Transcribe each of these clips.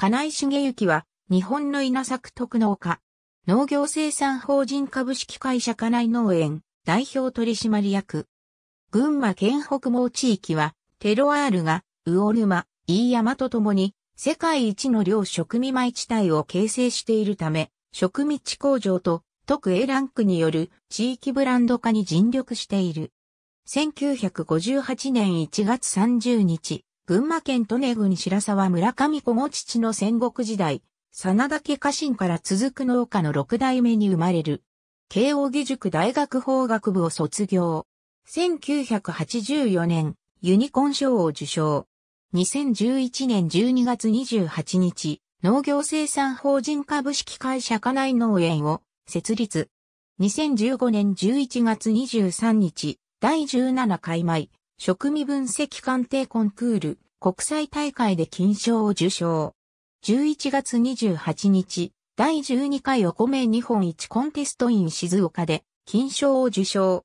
金井茂幸は、日本の稲作特農家、農業生産法人株式会社金井農園、代表取締役。群馬県北毛地域は、テロアールが、魚沼、飯山とともに、世界一の量食味米地帯を形成しているため、食味地工場と特 A ランクによる地域ブランド化に尽力している。1958年1月30日、群馬県利根郡白沢村上小後父の戦国時代、真田家家臣から続く農家の六代目に生まれる。慶応義塾大学法学部を卒業。1984年、ユニコン賞を受賞。2011年12月28日、農業生産法人株式会社家内農園を設立。2015年11月23日、第17回米、食味分析鑑定コンクール国際大会で金賞を受賞。11月28日、第12回お米日本一コンテストイン静岡で金賞を受賞。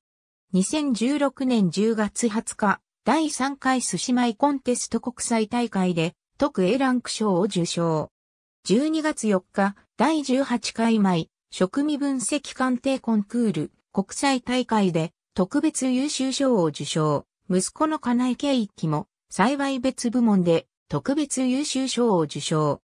2016年10月20日、第3回寿司米コンテスト国際大会で特 A ランク賞を受賞。12月4日、第18回米食味分析鑑定コンクール国際大会で特別優秀賞を受賞。息子の金井圭一も、幸い別部門で特別優秀賞を受賞。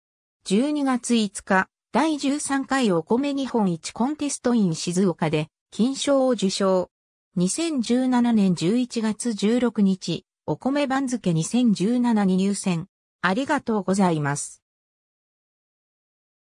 12月5日、第13回お米日本一コンテストイン静岡で、金賞を受賞。2017年11月16日、お米番付2017に入選。ありがとうございます。